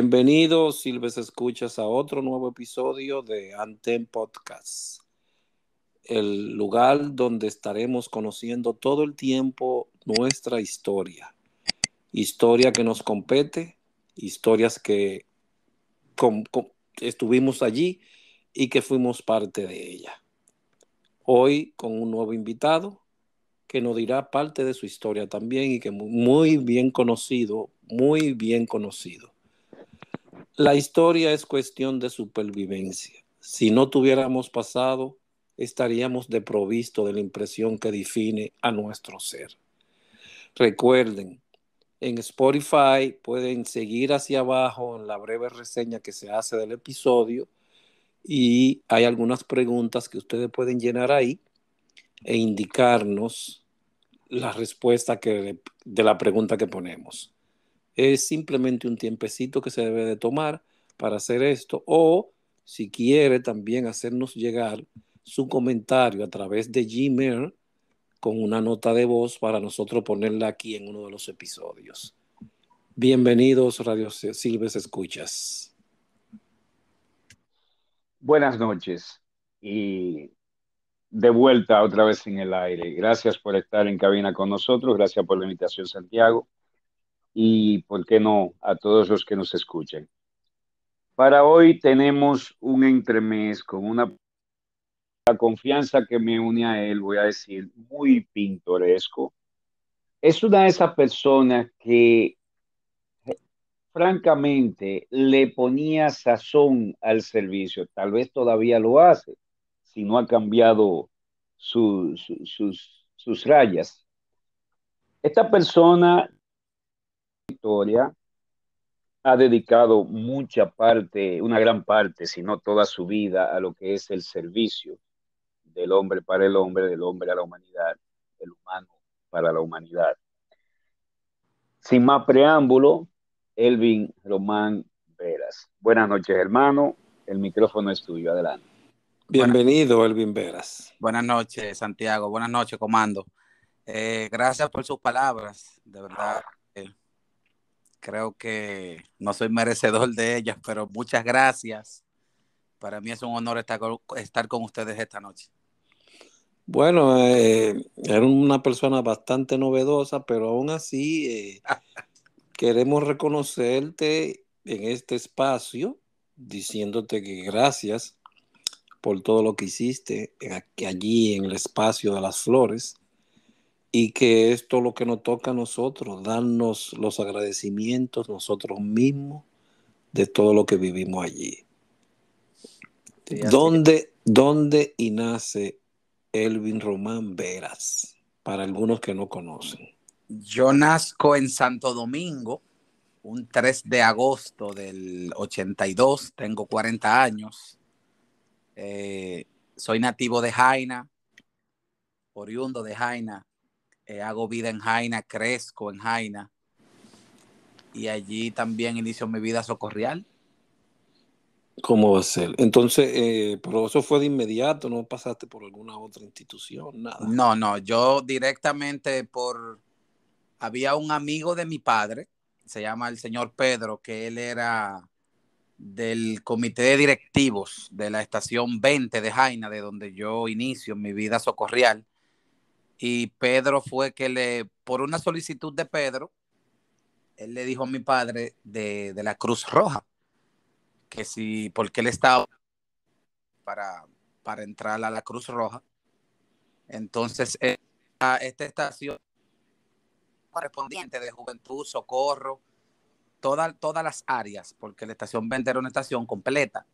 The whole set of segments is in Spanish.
Bienvenidos, Silves Escuchas, a otro nuevo episodio de Anten Podcast, el lugar donde estaremos conociendo todo el tiempo nuestra historia, historia que nos compete, historias que estuvimos allí y que fuimos parte de ella. Hoy con un nuevo invitado que nos dirá parte de su historia también y que muy bien conocido, muy bien conocido. La historia es cuestión de supervivencia. Si no tuviéramos pasado, estaríamos deprovistos de la impresión que define a nuestro ser. Recuerden, en Spotify pueden seguir hacia abajo en la breve reseña que se hace del episodio y hay algunas preguntas que ustedes pueden llenar ahí e indicarnos la respuesta de la pregunta que ponemos es simplemente un tiempecito que se debe de tomar para hacer esto o si quiere también hacernos llegar su comentario a través de Gmail con una nota de voz para nosotros ponerla aquí en uno de los episodios. Bienvenidos, Radio Silves Escuchas. Buenas noches y de vuelta otra vez en el aire. Gracias por estar en cabina con nosotros, gracias por la invitación, Santiago y, por qué no, a todos los que nos escuchan. Para hoy tenemos un entremés con una confianza que me une a él, voy a decir, muy pintoresco. Es una de esas personas que francamente le ponía sazón al servicio. Tal vez todavía lo hace, si no ha cambiado sus, sus rayas. Esta persona historia, ha dedicado mucha parte, una gran parte, si no toda su vida, a lo que es el servicio del hombre para el hombre, del hombre a la humanidad, del humano para la humanidad. Sin más preámbulo, Elvin Román Veras. Buenas noches, hermano. El micrófono es tuyo. Adelante. Bienvenido, Elvin Veras. Buenas noches, Santiago. Buenas noches, Comando. Eh, gracias por sus palabras. De verdad, Creo que no soy merecedor de ellas, pero muchas gracias. Para mí es un honor estar con, estar con ustedes esta noche. Bueno, eh, era una persona bastante novedosa, pero aún así eh, queremos reconocerte en este espacio, diciéndote que gracias por todo lo que hiciste allí en el espacio de las flores y que esto lo que nos toca a nosotros, darnos los agradecimientos nosotros mismos de todo lo que vivimos allí. ¿Dónde, y nace Elvin Román Veras? Para algunos que no conocen. Yo nazco en Santo Domingo, un 3 de agosto del 82, tengo 40 años. Eh, soy nativo de Jaina, oriundo de Jaina, eh, hago vida en Jaina, crezco en Jaina. Y allí también inicio mi vida socorrial. ¿Cómo va a ser? Entonces, eh, pero eso fue de inmediato, no pasaste por alguna otra institución, nada. No, no, yo directamente por... Había un amigo de mi padre, se llama el señor Pedro, que él era del comité de directivos de la estación 20 de Jaina, de donde yo inicio mi vida socorrial y Pedro fue que le, por una solicitud de Pedro, él le dijo a mi padre de, de la Cruz Roja, que si, porque él estaba para, para entrar a la Cruz Roja. Entonces, eh, a esta estación correspondiente de juventud, socorro, todas las áreas, porque la estación 20 era una estación completa.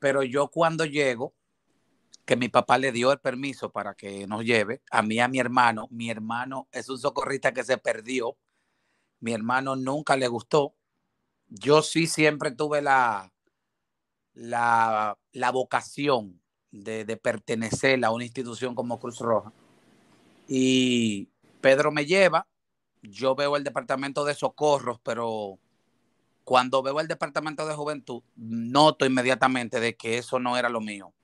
Pero yo cuando llego, que mi papá le dio el permiso para que nos lleve, a mí a mi hermano, mi hermano es un socorrista que se perdió, mi hermano nunca le gustó, yo sí siempre tuve la, la, la vocación de, de pertenecer a una institución como Cruz Roja. Y Pedro me lleva, yo veo el departamento de socorros, pero cuando veo el departamento de juventud, noto inmediatamente de que eso no era lo mío.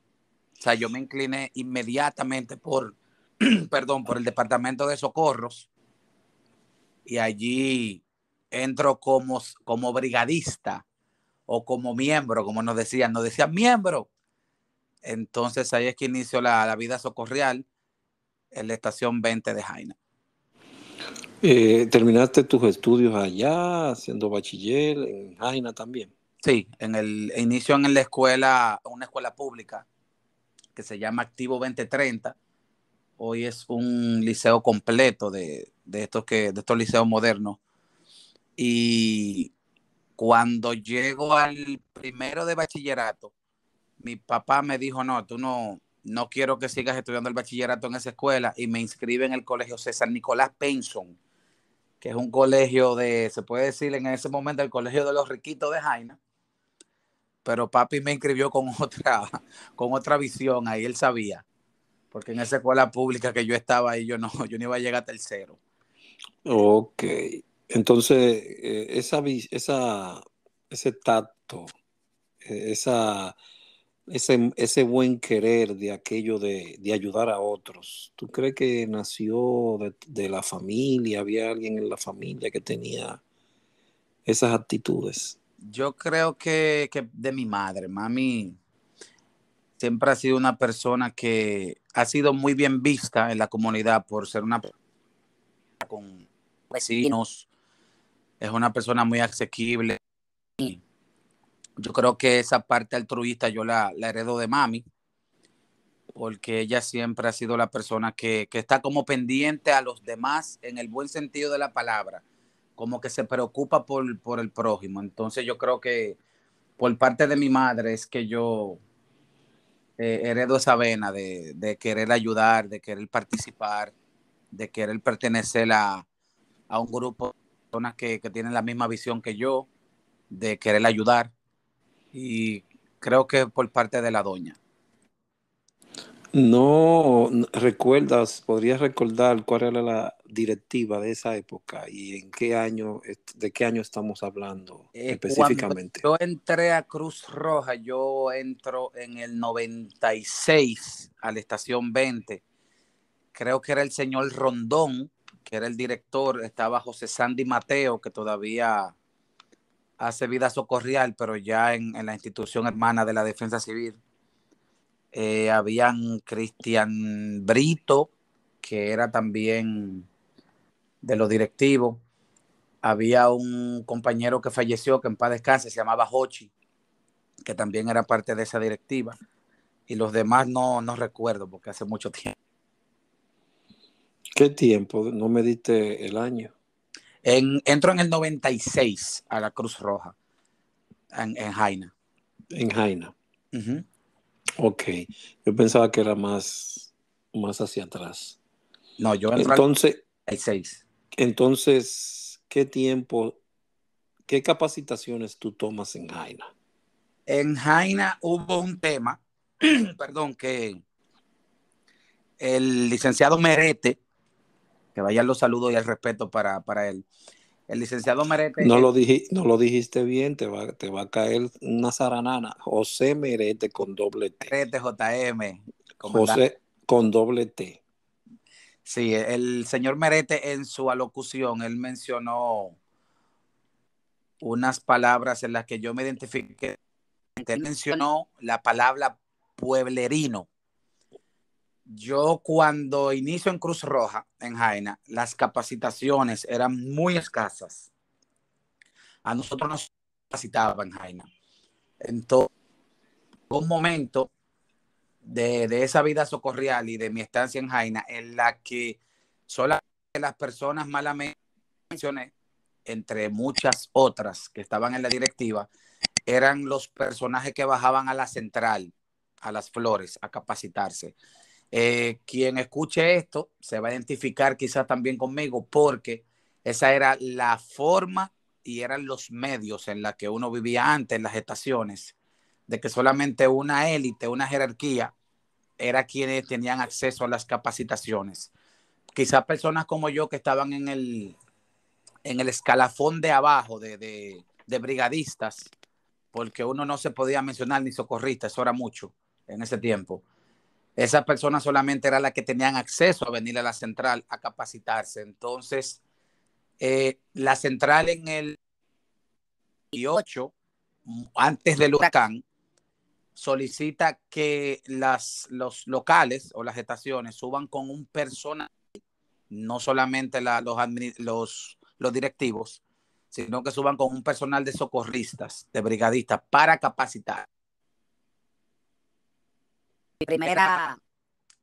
O sea, yo me incliné inmediatamente por, perdón, por el departamento de socorros y allí entro como, como brigadista o como miembro, como nos decían, nos decían miembro. Entonces ahí es que inicio la, vida socorrial en la estación 20 de Jaina. Eh, ¿Terminaste tus estudios allá, siendo bachiller en Jaina también? Sí, en el inicio en la escuela, una escuela pública que se llama Activo 2030. Hoy es un liceo completo de, estos, que, de estos liceos modernos. Y cuando llego al primero de bachillerato, mi papá me dijo, no, tú no, no quiero que sigas estudiando el bachillerato en esa escuela y me inscribe en el colegio César Nicolás Penson, que es un colegio de, se puede decir en ese momento, el colegio de los riquitos de Jaina, pero papi me inscribió con otra, con otra visión, ahí él sabía, porque en esa escuela pública que yo estaba ahí, yo no, yo no iba a llegar a tercero. Ok, entonces eh, esa, esa, ese tacto, e, esa, ese, ese, buen querer de aquello de, ayudar a otros, ¿tú crees que nació de, de la familia? ¿Había alguien en la familia que tenía esas actitudes? Yo creo que, de mi madre, mami siempre ha sido una persona que ha sido muy bien vista en la comunidad por ser una persona con vecinos, es una persona muy asequible. Yo creo que esa parte altruista yo la, heredo de mami, porque ella siempre ha sido la persona que está como pendiente a los demás en el buen sentido de la palabra como que se preocupa por, el prójimo. Entonces yo creo que por parte de mi madre es que yo eh, heredo esa vena de, querer ayudar, de querer participar, de querer pertenecer a, un grupo de personas que, que tienen la misma visión que yo, de querer ayudar. Y creo que por parte de la doña. No, recuerdas, podrías recordar cuál era la directiva de esa época y en qué año, de qué año estamos hablando eh, específicamente. yo entré a Cruz Roja, yo entro en el 96 a la estación 20. Creo que era el señor Rondón, que era el director, estaba José Sandy Mateo, que todavía hace vida socorrial, pero ya en la institución hermana de la Defensa Civil había eh, habían Cristian Brito, que era también de los directivos, había un compañero que falleció, que en paz descanse, se llamaba Hochi, que también era parte de esa directiva, y los demás no, recuerdo, porque hace mucho tiempo. ¿Qué tiempo? No me diste el año. En, entro en el 96 a la Cruz Roja, en, Jaina. En Jaina. Ok, yo pensaba que era más, más hacia atrás. No, yo entonces hay seis. Entonces, ¿qué tiempo, qué capacitaciones tú tomas en Jaina? En Jaina hubo un tema, perdón, que el licenciado Merete, que vayan los saludos y el respeto para, para él, el licenciado Merete. No lo, dijiste bien, te va, te va a caer una zaranana. José Merete con doble T. Merete JM. José con doble T. Sí, el señor Merete en su alocución, él mencionó unas palabras en las que yo me identifiqué. Él mencionó la palabra pueblerino yo cuando inicio en Cruz Roja, en Jaina, las capacitaciones eran muy escasas. A nosotros nos capacitaban en Jaina. Entonces, un momento de, de, esa vida socorrial y de mi estancia en Jaina, en la que solamente las personas malamente mencioné, entre muchas otras que estaban en la directiva, eran los personajes que bajaban a la central, a las flores, a capacitarse. Eh, quien escuche esto se va a identificar quizás también conmigo porque esa era la forma y eran los medios en la que uno vivía antes, en las estaciones, de que solamente una élite, una jerarquía, era quienes tenían acceso a las capacitaciones. Quizás personas como yo que estaban en el, en el escalafón de abajo de, de brigadistas, porque uno no se podía mencionar ni socorrista, eso era mucho en ese tiempo. Esas persona solamente era la que tenían acceso a venir a la central a capacitarse. Entonces, eh, la central en el 8, antes del huracán, solicita que los locales o las estaciones suban con un personal, no solamente los, los directivos, sino que suban con un personal de socorristas, de brigadistas, para capacitar primera,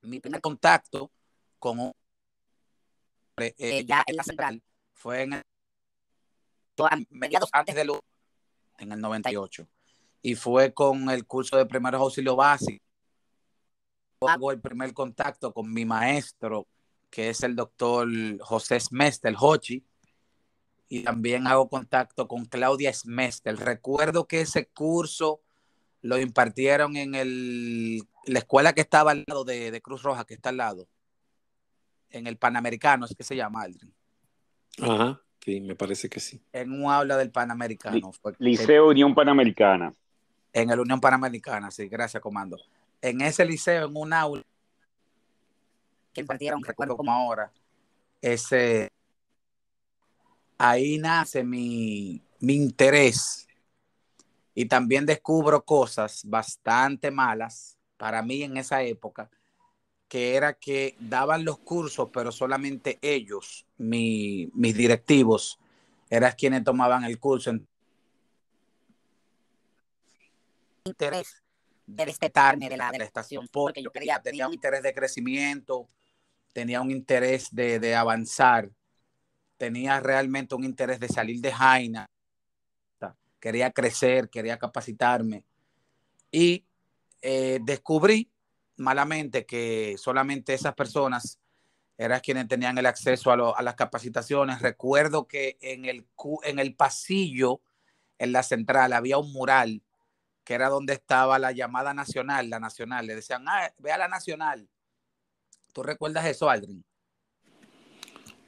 mi primer contacto con eh, eh, ya en la central fue en el, mediados antes en el 98 y fue con el curso de primeros auxilios básicos hago el primer contacto con mi maestro que es el doctor José Smestel, Hochi y también hago contacto con Claudia Smestel. Recuerdo que ese curso lo impartieron en la escuela que estaba al lado de, Cruz Roja, que está al lado, en el Panamericano, es que se llama Aldrin. Ajá, sí, me parece que sí. En un aula del Panamericano. Liceo Unión Panamericana. En el Unión Panamericana, sí, gracias, comando. En ese liceo, en un aula que impartieron, recuerdo como ahora, ese, ahí nace mi interés y también descubro cosas bastante malas para mí en esa época, que era que daban los cursos, pero solamente ellos, mis directivos, eran quienes tomaban el curso. Interés de respetarme de la, de porque yo tenía un interés de crecimiento, tenía un interés de, de avanzar, tenía realmente un interés de salir de Jaina quería crecer, quería capacitarme. Y eh, descubrí malamente que solamente esas personas eran quienes tenían el acceso a, las capacitaciones. Recuerdo que en el, en el pasillo, en la central, había un mural que era donde estaba la llamada nacional, la nacional. Le decían, ah, ve a la nacional. ¿Tú recuerdas eso, Aldrin?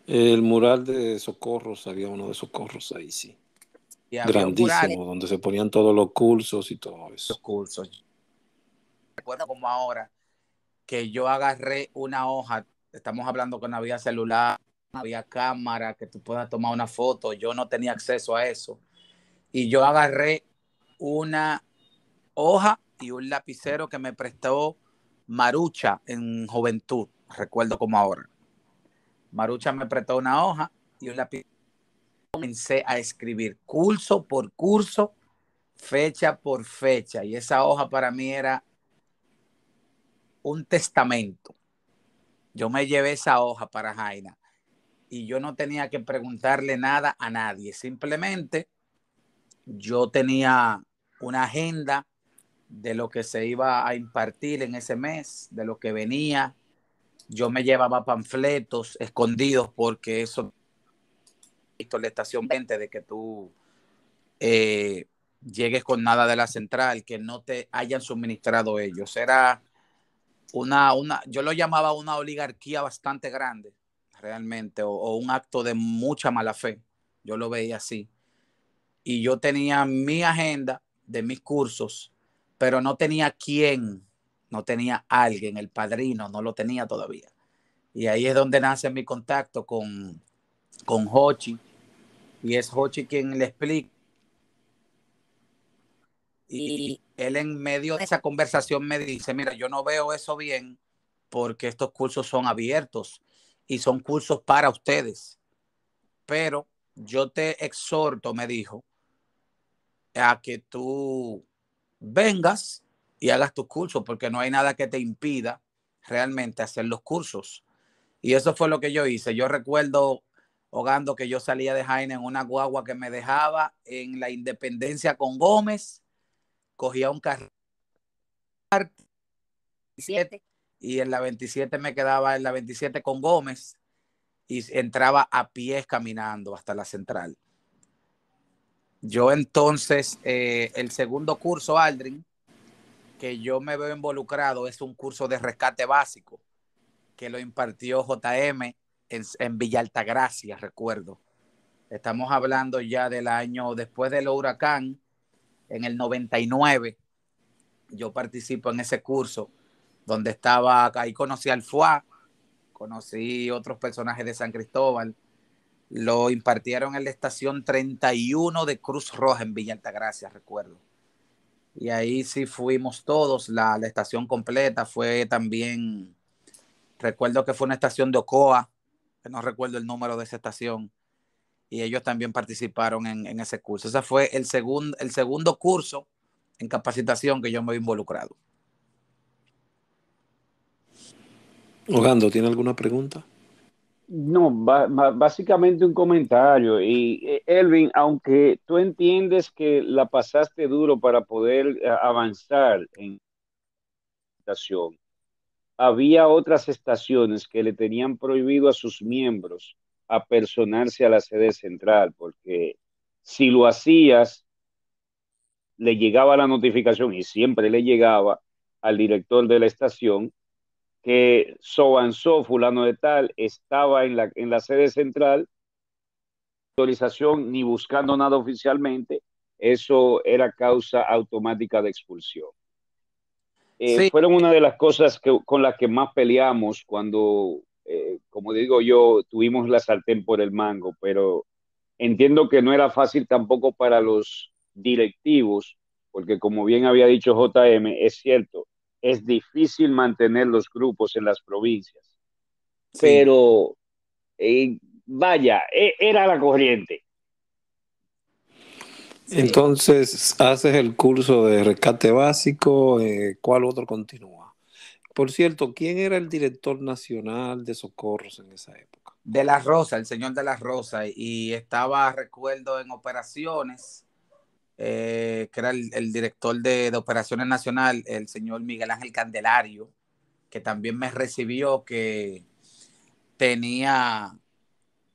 El mural de socorros, había uno de socorros ahí, sí grandísimo, donde se ponían todos los cursos y todo eso. Los cursos. Recuerdo como ahora que yo agarré una hoja, estamos hablando que no había celular, no había cámara, que tú puedas tomar una foto, yo no tenía acceso a eso. Y yo agarré una hoja y un lapicero que me prestó Marucha en juventud, recuerdo como ahora. Marucha me prestó una hoja y un lapicero comencé a escribir curso por curso, fecha por fecha. Y esa hoja para mí era un testamento. Yo me llevé esa hoja para Jaina y yo no tenía que preguntarle nada a nadie. Simplemente yo tenía una agenda de lo que se iba a impartir en ese mes, de lo que venía. Yo me llevaba panfletos escondidos porque eso Víctor, la estación 20, de que tú eh, llegues con nada de la central, que no te hayan suministrado ellos. Era una, una yo lo llamaba una oligarquía bastante grande, realmente, o, un acto de mucha mala fe. Yo lo veía así. Y yo tenía mi agenda de mis cursos, pero no tenía quién, no tenía alguien, el padrino, no lo tenía todavía. Y ahí es donde nace mi contacto con, con Hochi, y es Hochi quien le explica. Y él en medio de esa conversación me dice, mira, yo no veo eso bien porque estos cursos son abiertos y son cursos para ustedes. Pero yo te exhorto, me dijo, a que tú vengas y hagas tus cursos porque no hay nada que te impida realmente hacer los cursos. Y eso fue lo que yo hice. Yo recuerdo Hogando que yo salía de Jaina en una guagua que me dejaba en la Independencia con Gómez, cogía un carro y en la 27 me quedaba en la 27 con Gómez y entraba a pies caminando hasta la central. Yo entonces, eh, el segundo curso, Aldrin, que yo me veo involucrado, es un curso de rescate básico que lo impartió JM en, en Villa Altagracia, recuerdo. Estamos hablando ya del año después del huracán, en el 99. Yo participo en ese curso donde estaba, ahí conocí al FUA, conocí otros personajes de San Cristóbal. Lo impartieron en la estación 31 de Cruz Roja en Villa Altagracia, recuerdo. Y ahí sí fuimos todos, la estación completa fue también, recuerdo que fue una estación de Ocoa, no recuerdo el número de esa estación, y ellos también participaron en, ese curso. Ese fue el, segundo el segundo curso en capacitación que yo me he involucrado. Ogando, ¿tiene alguna pregunta? No, básicamente un comentario. Y eh, Elvin, aunque tú entiendes que la pasaste duro para poder eh, avanzar en la había otras estaciones que le tenían prohibido a sus miembros apersonarse a la sede central, porque si lo hacías, le llegaba la notificación y siempre le llegaba al director de la estación que Sobanzó, fulano de tal, estaba en la, en la sede central, autorización ni buscando nada oficialmente, eso era causa automática de expulsión. Eh, fueron una de las cosas con las que más peleamos cuando, eh, como digo yo, tuvimos la sartén por el mango, pero entiendo que no era fácil tampoco para los directivos, porque como bien había dicho JM, es cierto, es difícil mantener los grupos en las provincias, pero eh, vaya, e, era la corriente. Entonces, haces el curso de rescate básico, eh, ¿cuál otro continúa? Por cierto, ¿quién era el director nacional de socorros en esa época? De la Rosa, el señor de la Rosa, y estaba, recuerdo, en operaciones, eh, que era el, director de, operaciones nacional, el señor Miguel Ángel Candelario, que también me recibió, que tenía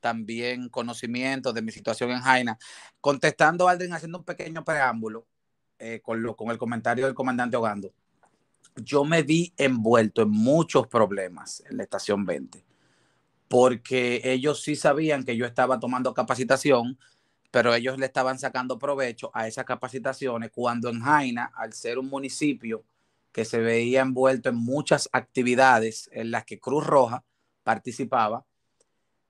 también conocimiento de mi situación en Jaina. Contestando Aldrin haciendo un pequeño preámbulo eh, con, con el comentario del comandante Ogando, yo me vi envuelto en muchos problemas en la estación 20, porque ellos sí sabían que yo estaba tomando capacitación, pero ellos le estaban sacando provecho a esas capacitaciones cuando en Jaina, al ser un municipio que se veía envuelto en muchas actividades en las que Cruz Roja participaba,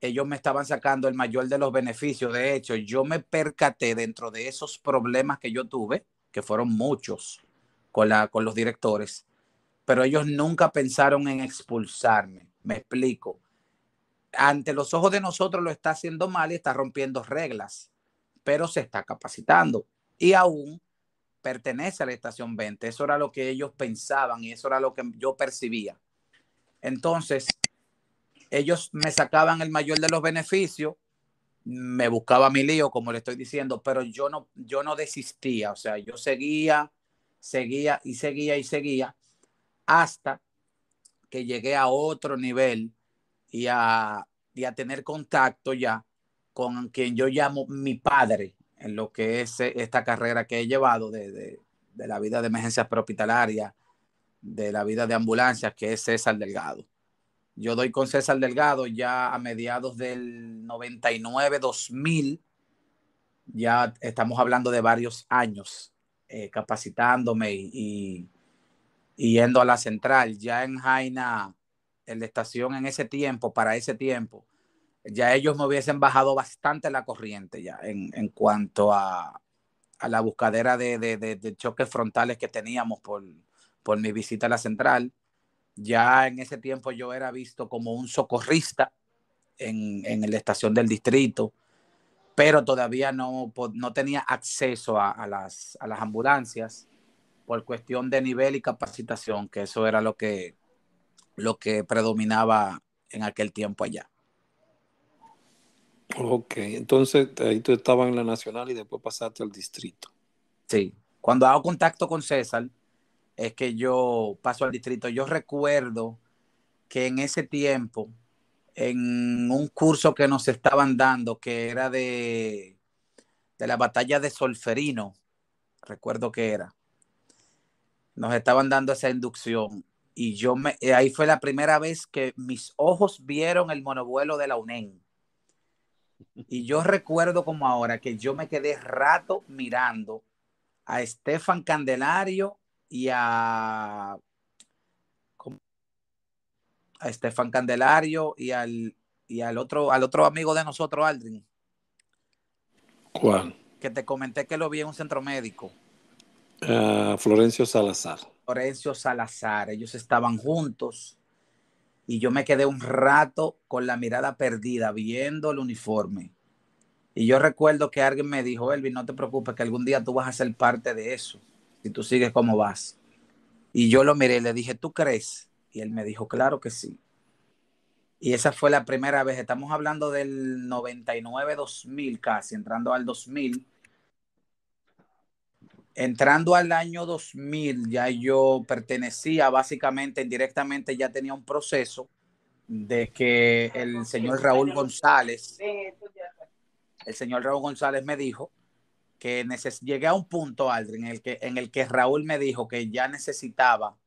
ellos me estaban sacando el mayor de los beneficios. De hecho, yo me percaté dentro de esos problemas que yo tuve, que fueron muchos con, con los directores, pero ellos nunca pensaron en expulsarme. Me explico. Ante los ojos de nosotros lo está haciendo mal y está rompiendo reglas, pero se está capacitando y aún pertenece a la estación 20. Eso era lo que ellos pensaban y eso era lo que yo percibía. Entonces, ellos me sacaban el mayor de los beneficios, me buscaba mi lío, como le estoy diciendo, pero yo no, yo no desistía, o sea, yo seguía, seguía y seguía y seguía hasta que llegué a otro nivel y a, tener contacto ya con quien yo llamo mi padre en lo que es eh, esta carrera que he llevado de, de, la vida de emergencias hospitalarias, de la vida de ambulancias, que es César Delgado. Yo doy con César Delgado ya a mediados del 99-2000. Ya estamos hablando de varios años eh, capacitándome y, yendo a la central. Ya en Jaina, en la estación en ese tiempo, para ese tiempo, ya ellos me hubiesen bajado bastante la corriente ya en, cuanto a, a, la buscadera de, de, choques frontales que teníamos por, por mi visita a la central ya en ese tiempo yo era visto como un socorrista en, la estación del distrito, pero todavía no, no tenía acceso a, las, ambulancias por cuestión de nivel y capacitación, que eso era lo que, lo que predominaba en aquel tiempo allá. Ok, entonces ahí tú estabas en la nacional y después pasaste al distrito. Sí, cuando hago contacto con César, es que yo paso al distrito. Yo recuerdo que en ese tiempo, en un curso que nos estaban dando, que era de, de la batalla de Solferino, recuerdo que era, nos estaban dando esa inducción. Y yo me, eh, ahí fue la primera vez que mis ojos vieron el monovuelo de la UNEN. Y yo recuerdo como ahora que yo me quedé rato mirando a Estefan Candelario y a, Estefan Candelario y al, y al otro, al otro amigo de nosotros, Aldrin. ¿Cuál? Que te comenté que lo vi en un centro médico. Ah, Florencio Salazar. Florencio Salazar. Ellos estaban juntos y yo me quedé un rato con la mirada perdida viendo el uniforme. Y yo recuerdo que alguien me dijo, Elvin, no te preocupes, que algún día tú vas a ser parte de eso si tú sigues como vas. Y yo lo miré le dije, ¿tú crees? Y él me dijo, claro que sí. Y esa fue la primera vez, estamos hablando del 99-2000 casi, entrando al 2000. Entrando al año 2000, ya yo pertenecía básicamente, indirectamente, ya tenía un proceso de que el señor Raúl González, el señor Raúl González me dijo llegué a un punto, Aldrin, en el, que, en el que Raúl me dijo que ya necesitaba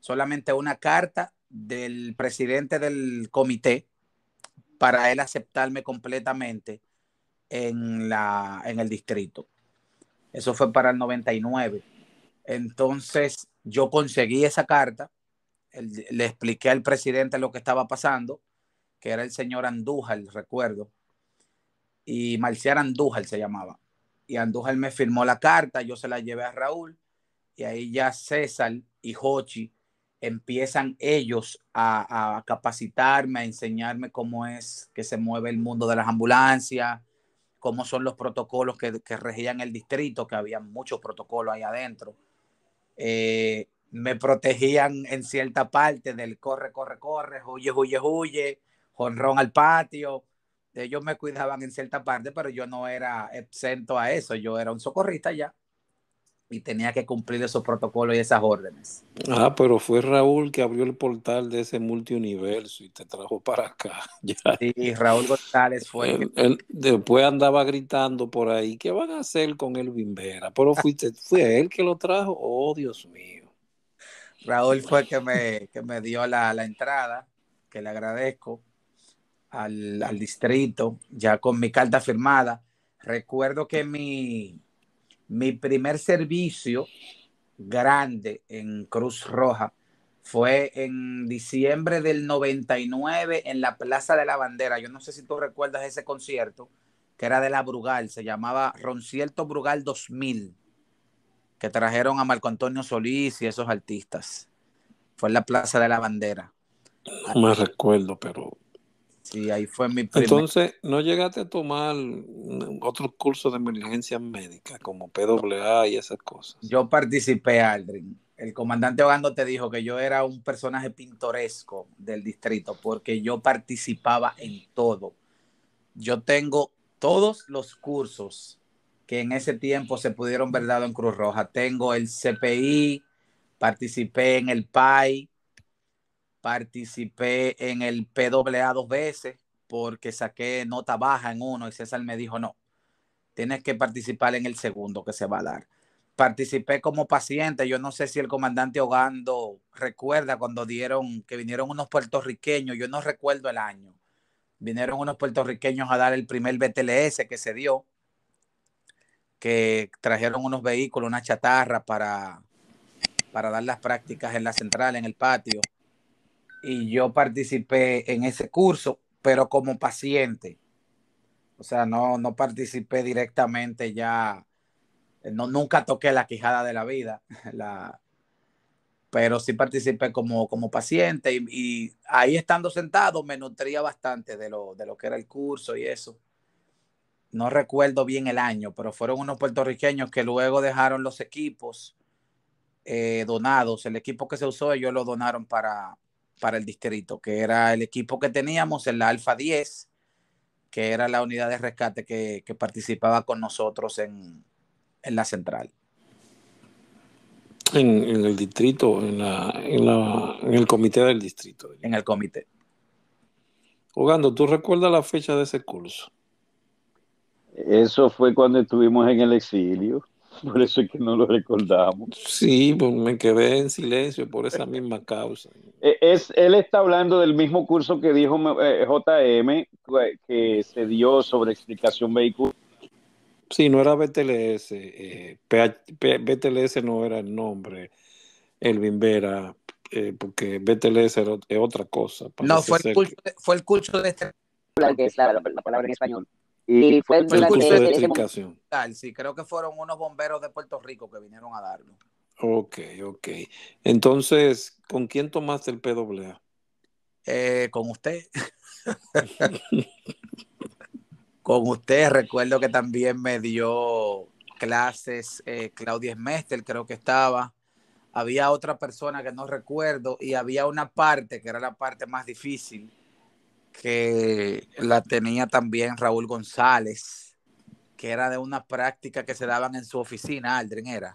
solamente una carta del presidente del comité para él aceptarme completamente en, el distrito. Eso fue para el 99. Entonces yo conseguí esa carta, le expliqué al presidente lo que estaba pasando, que era el señor Andújar, recuerdo, y Marcial Andújar se llamaba y Andújar me firmó la carta, yo se la llevé a Raúl y ahí ya César y Hochi empiezan ellos a, capacitarme, a enseñarme cómo es que se mueve el mundo de las ambulancias, cómo son los protocolos que, regían el distrito, que había muchos protocolos ahí adentro. Eh, me protegían en cierta parte del corre, corre, corre, huye, huye, huye, jonrón al patio ellos me cuidaban en cierta parte, pero yo no era exento a eso, yo era un socorrista ya y tenía que cumplir esos protocolos y esas órdenes. Ah, pero fue Raúl que abrió el portal de ese multiuniverso y te trajo para acá. Sí, Raúl González fue. después andaba gritando por ahí, ¿qué van a hacer con el Vera? Pero fuiste, fue él que lo trajo, oh Dios mío. Raúl fue que me, que me dio la, la entrada, que le agradezco al, distrito, ya con mi carta firmada. Recuerdo que mi, mi primer servicio grande en Cruz Roja fue en diciembre del 99 en la Plaza de la Bandera. Yo no sé si tú recuerdas ese concierto, que era de la Brugal, se llamaba Roncierto Brugal 2000, que trajeron a Marco Antonio Solís y esos artistas. Fue en la Plaza de la Bandera. No me recuerdo, pero Sí, ahí fue mi primer... Entonces, ¿no llegaste a tomar otros cursos de emergencia médica, como PWA y esas cosas? Yo participé, Aldrin. El comandante Ogando te dijo que yo era un personaje pintoresco del distrito porque yo participaba en todo. Yo tengo todos los cursos que en ese tiempo se pudieron ver dado en Cruz Roja. Tengo el CPI, participé en el PAI, participé en el PWA dos veces porque saqué nota baja en uno y César me dijo, no, tienes que participar en el segundo que se va a dar. Participé como paciente, yo no sé si el comandante Hogando recuerda cuando dieron, que vinieron unos puertorriqueños, yo no recuerdo el año, vinieron unos puertorriqueños a dar el primer BTLS que se dio, que trajeron unos vehículos, una chatarra para, para dar las prácticas en la central, en el patio y yo participé en ese curso, pero como paciente. O sea, no, no participé directamente ya, eh, no, nunca toqué la quijada de la vida, la, pero sí participé como, como paciente y, ahí estando sentado me nutría bastante de lo, de lo que era el curso y eso. No recuerdo bien el año, pero fueron unos puertorriqueños que luego dejaron los equipos eh, donados. El equipo que se usó ellos lo donaron para, para el distrito, que era el equipo que teníamos en la Alfa 10, que era la unidad de rescate que, participaba con nosotros en, la central. En, el distrito, en, en, en el comité del distrito. En el comité. Ogando, ¿tú recuerdas la fecha de ese curso? Eso fue cuando estuvimos en el exilio. Por eso es que no lo recordamos. Sí, pues me quedé en silencio por esa misma causa. Eh, es, él está hablando del mismo curso que dijo eh, JM, que se dio sobre explicación vehículo Sí, no era BTLS. Eh, BTLS no era el nombre. Elvin Vera, porque BTLS es otra cosa. No, fue el, curso, fue curso de este. la palabra en español. Y fue, pues el curso de explicación. Sí, creo que fueron unos bomberos de Puerto Rico que vinieron a darlo. Ok, ok. Entonces, ¿con quién tomaste el PWA? Eh, con usted. con usted, recuerdo que también me dio clases eh, Claudia Smester, creo que estaba. Había otra persona que no recuerdo y había una parte que era la parte más difícil que la tenía también Raúl González, que era de una práctica que se daban en su oficina, Aldrin era,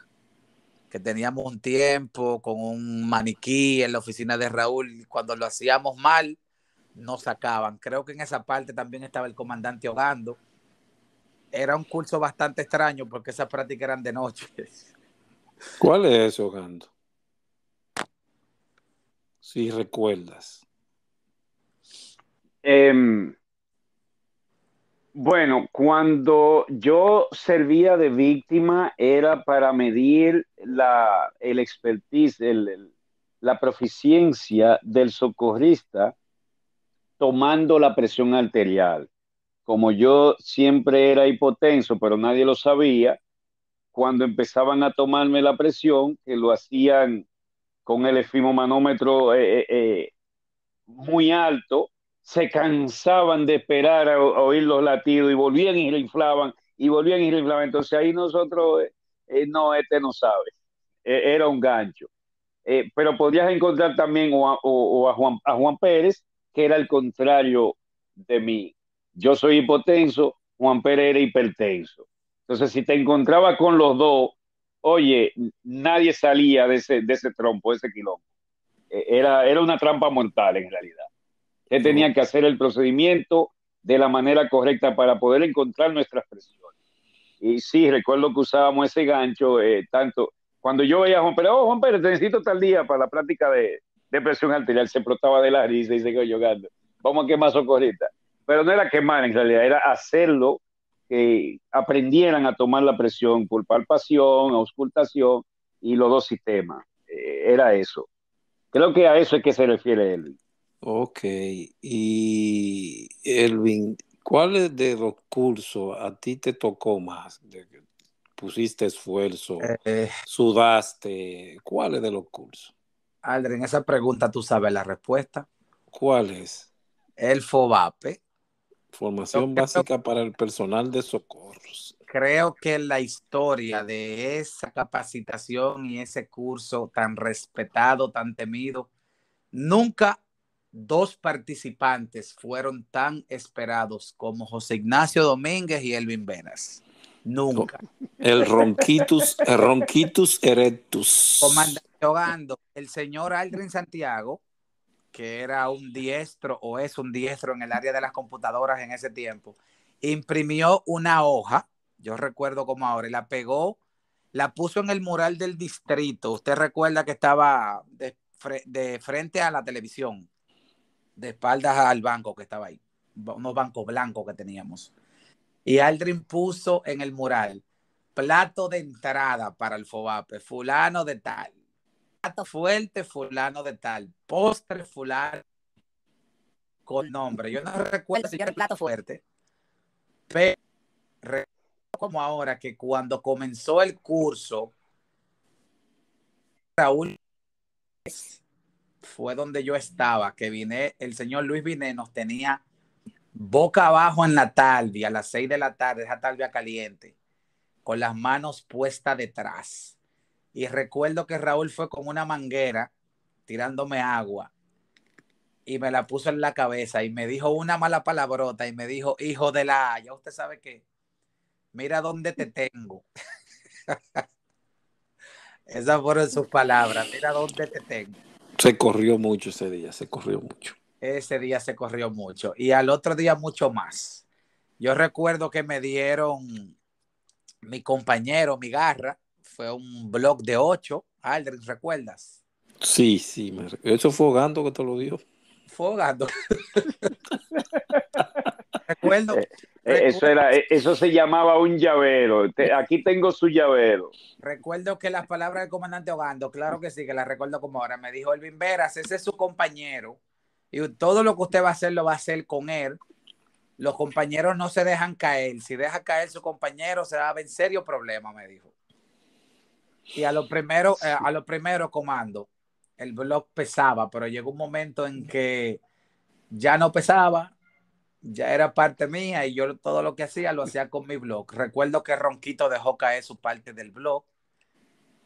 que teníamos un tiempo con un maniquí en la oficina de Raúl, cuando lo hacíamos mal, nos sacaban. Creo que en esa parte también estaba el comandante ahogando. Era un curso bastante extraño porque esas prácticas eran de noche. ¿Cuál es eso, Si recuerdas. Em, bueno, cuando yo servía de víctima era para medir la, el expertise, la proficiencia del socorrista tomando la presión arterial. Como yo siempre era hipotenso, pero nadie lo sabía, cuando empezaban a tomarme la presión, que lo hacían con el efimomanómetro eh, eh, eh, muy alto, se cansaban de esperar a, oír los latidos y volvían y lo inflaban y volvían y le inflaban. Entonces ahí nosotros, eh, eh, no, este no sabe, eh, era un gancho. pero podrías encontrar también o a, Juan, a Juan Pérez, que era el contrario de mí. Yo soy hipotenso, Juan Pérez era hipertenso. Entonces, si te encontraba con los dos, oye, nadie salía de ese, de ese trompo, de ese quilombo. Era, era una trampa mortal en realidad que tenía que hacer el procedimiento de la manera correcta para poder encontrar nuestras presiones. Y sí, recuerdo que usábamos ese gancho eh, tanto cuando yo veía a Juan Pérez, oh Juan Pérez, te necesito tal día para la práctica de, presión arterial, se protaba de la risa y se quedó llorando. Vamos a quemar socorrita. Pero no era quemar en realidad, era hacerlo que aprendieran a tomar la presión por palpación, auscultación y los dos sistemas. Eh, era eso. Creo que a eso es que se refiere él. Ok, y Elvin, ¿cuál de los cursos a ti te tocó más? pusiste esfuerzo, eh. sudaste, ¿cuál es de los cursos? Aldrin, esa pregunta tú sabes la respuesta. ¿Cuál es? El FOBAPE. Formación básica para el personal de socorros. Creo que la historia de esa capacitación y ese curso tan respetado, tan temido, nunca dos participantes fueron tan esperados como José Ignacio Domínguez y Elvin Venas. Nunca. El Ronquitus, el Ronquitus Erectus. el señor Aldrin Santiago, que era un diestro o es un diestro en el área de las computadoras en ese tiempo, imprimió una hoja, yo recuerdo como ahora, y la pegó, la puso en el mural del distrito. Usted recuerda que estaba de frente a la televisión de espaldas al banco que estaba ahí, unos bancos blancos que teníamos. Y Aldrin puso en el mural plato de entrada para el FOBAPE, fulano de tal, plato fuerte, fulano de tal, postre fulano con nombre. Yo no recuerdo si era plato fuerte, pero recuerdo como ahora que cuando comenzó el curso, Raúl fue donde yo estaba, que vine, el señor Luis Vine nos tenía boca abajo en la tarde, a las seis de la tarde, esa tarde caliente, con las manos puestas detrás. Y recuerdo que Raúl fue con una manguera tirándome agua y me la puso en la cabeza y me dijo una mala palabrota y me dijo, hijo de la, ya usted sabe que, mira dónde te tengo. Esas fueron sus palabras, mira dónde te tengo. Se corrió mucho ese día, se corrió mucho. Ese día se corrió mucho y al otro día mucho más. Yo recuerdo que me dieron mi compañero, mi garra, fue un blog de ocho. Aldrin, ¿recuerdas? Sí, sí, eso fue gando que te lo dio. Fue Hogando. recuerdo, eh, eso, era, e, eso se llamaba un llavero. aquí tengo su llavero. Recuerdo que las palabras del comandante Ogando, claro que sí, que las recuerdo como ahora. Me dijo Elvin Veras, ese es su compañero. Y todo lo que usted va a hacer lo va a hacer con él. Los compañeros no se dejan caer. Si deja caer su compañero, se va a ver serio problema, me dijo. Y a lo primero, eh, a lo primero, comando, el blog pesaba, pero llegó un momento en que ya no pesaba, ya era parte mía y yo todo lo que hacía lo hacía con mi blog. Recuerdo que Ronquito dejó caer su parte del blog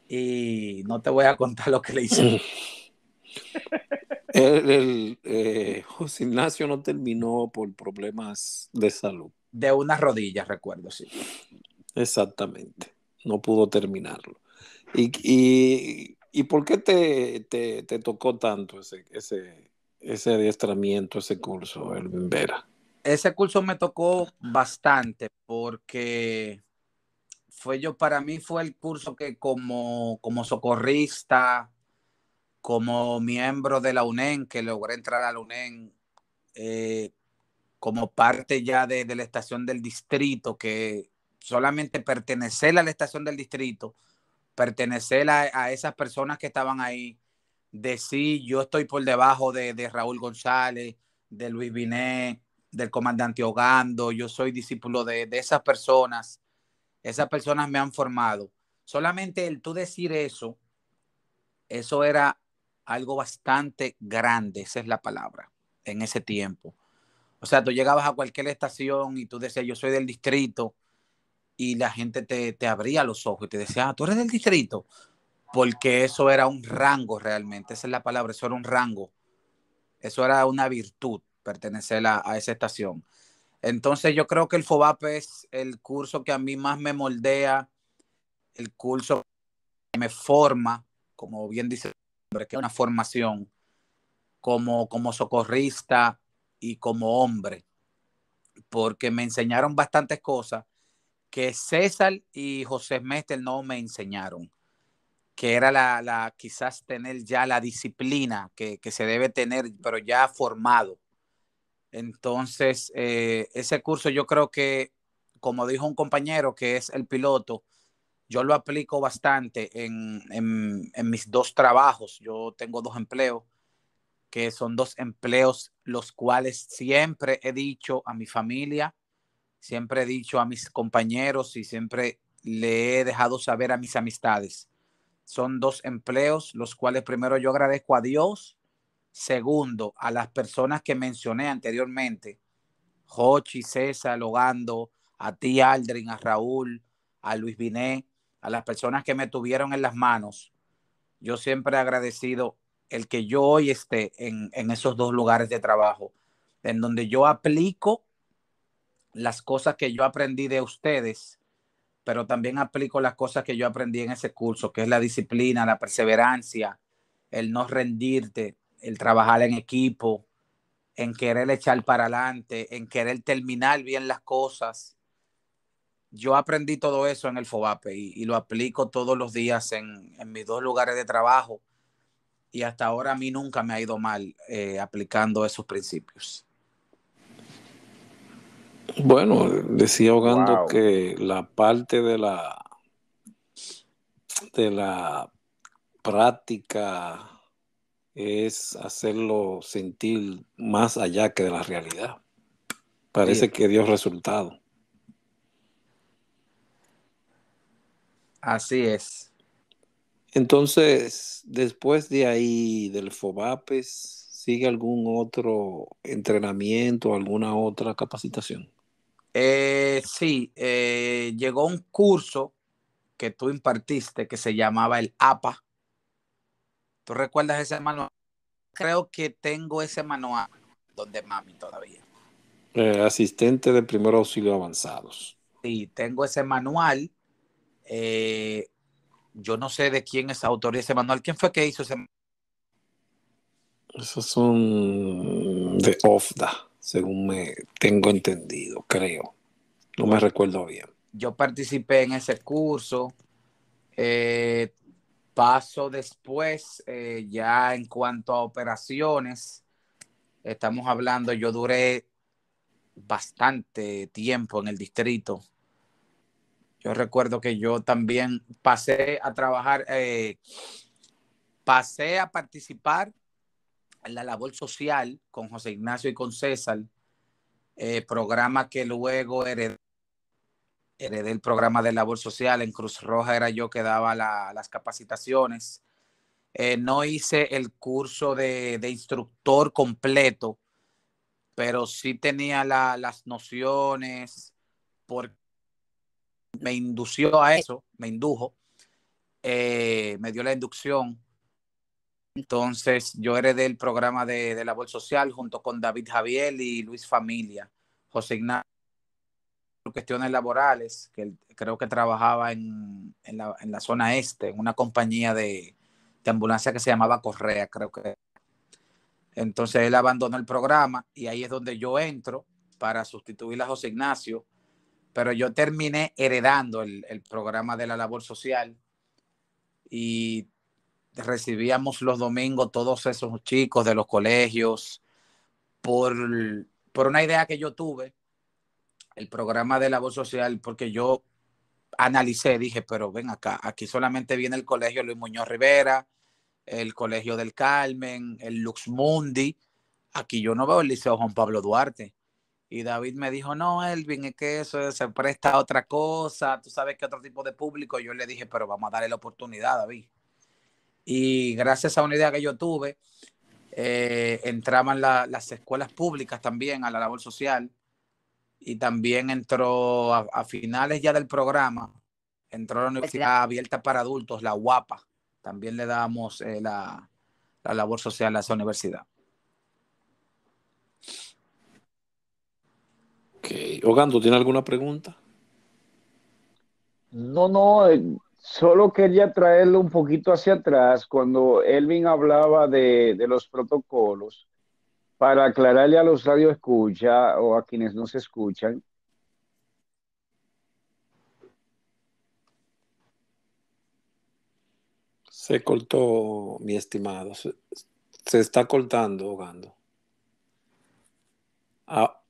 y no te voy a contar lo que le hice. el, eh, José Ignacio no terminó por problemas de salud. De unas rodillas, recuerdo, sí. Exactamente. No pudo terminarlo. ¿Y, por qué te, tocó tanto ese, ese, ese adiestramiento, ese curso, el Vera? ese curso me tocó bastante porque fue yo, para mí fue el curso que como, socorrista, como miembro de la UNEN, que logré entrar a la UNEN eh, como parte ya de, la estación del distrito, que solamente pertenecer a la estación del distrito, pertenecer a, esas personas que estaban ahí, decir yo estoy por debajo de, de Raúl González, de Luis Binet, del comandante Ogando, yo soy discípulo de, esas personas, esas personas me han formado. Solamente el tú decir eso, eso era algo bastante grande, esa es la palabra, en ese tiempo. O sea, tú llegabas a cualquier estación y tú decías, yo soy del distrito, y la gente te, te abría los ojos y te decía, ah, tú eres del distrito, porque eso era un rango realmente, esa es la palabra, eso era un rango, eso era una virtud pertenecer a, esa estación. Entonces yo creo que el FOBAP es el curso que a mí más me moldea, el curso que me forma, como bien dice, que es una formación como, como socorrista y como hombre, porque me enseñaron bastantes cosas que César y José Mestel no me enseñaron, que era la, quizás tener ya la disciplina que se debe tener, pero ya formado entonces, eh, ese curso yo creo que, como dijo un compañero que es el piloto, yo lo aplico bastante en, en mis dos trabajos. Yo tengo dos empleos, que son dos empleos los cuales siempre he dicho a mi familia, siempre he dicho a mis compañeros y siempre le he dejado saber a mis amistades. Son dos empleos los cuales primero yo agradezco a Dios Segundo, a las personas que mencioné anteriormente, Jochi, César, Logando, a ti, Aldrin, a Raúl, a Luis Binet, a las personas que me tuvieron en las manos. Yo siempre he agradecido el que yo hoy esté en, en esos dos lugares de trabajo, en donde yo aplico las cosas que yo aprendí de ustedes, pero también aplico las cosas que yo aprendí en ese curso, que es la disciplina, la perseverancia, el no rendirte, el trabajar en equipo, en querer echar para adelante, en querer terminar bien las cosas. Yo aprendí todo eso en el FOBAPE y, lo aplico todos los días en, mis dos lugares de trabajo y hasta ahora a mí nunca me ha ido mal eh, aplicando esos principios. Bueno, decía Ogando que la parte de la de la práctica es hacerlo sentir más allá que de la realidad. Parece que dio resultado. Así es. Entonces, después de ahí del FOBAPES, ¿sigue algún otro entrenamiento, alguna otra capacitación? Eh, sí, eh, llegó un curso que tú impartiste que se llamaba el APA. ¿Tú recuerdas ese manual? creo que tengo ese manual donde mami todavía. Eh, asistente de primer auxilio avanzados. Sí, tengo ese manual. Eh, yo no sé de quién es autor de ese manual. ¿Quién fue que hizo ese manual? Esos son de OFDA, según me tengo entendido, creo. No me recuerdo bien. Yo participé en ese curso. Eh, Paso después, eh, ya en cuanto a operaciones, estamos hablando, yo duré bastante tiempo en el distrito. Yo recuerdo que yo también pasé a trabajar, eh, pasé a participar en la labor social con José Ignacio y con César, eh, programa que luego heredé heredé el programa de labor social. En Cruz Roja era yo que daba las capacitaciones. Eh, no hice el curso de, instructor completo, pero sí tenía las nociones, porque me indució a eso, me indujo, eh, me dio la inducción. Entonces, yo heredé el programa de, de labor social junto con David Javier y Luis Familia, José Ignacio cuestiones laborales, que creo que trabajaba en, la, en, zona este, en una compañía de, ambulancia que se llamaba Correa, creo que. Entonces él abandonó el programa y ahí es donde yo entro para sustituir a José Ignacio, pero yo terminé heredando el, programa de la labor social y recibíamos los domingos todos esos chicos de los colegios por una idea que yo tuve el programa de la voz social, porque yo analicé, dije, pero ven acá, aquí solamente viene el colegio Luis Muñoz Rivera, el colegio del Carmen, el Lux Mundi, aquí yo no veo el liceo Juan Pablo Duarte. Y David me dijo, no, Elvin, es que eso se presta a otra cosa, tú sabes que otro tipo de público. Yo le dije, pero vamos a darle la oportunidad, David. Y gracias a una idea que yo tuve, eh, entraban las escuelas públicas también a la labor social y también entró a, finales ya del programa, entró a pues la Universidad Abierta para Adultos, la UAPA. También le damos eh, la, labor social a esa universidad. Okay. Ogando, ¿tiene alguna pregunta? No, no, eh, solo quería traerlo un poquito hacia atrás. Cuando Elvin hablaba de los protocolos, para aclararle a los radio escucha o a quienes no se escuchan, Se cortó, mi estimado. Se, está cortando, ahogando. Ah.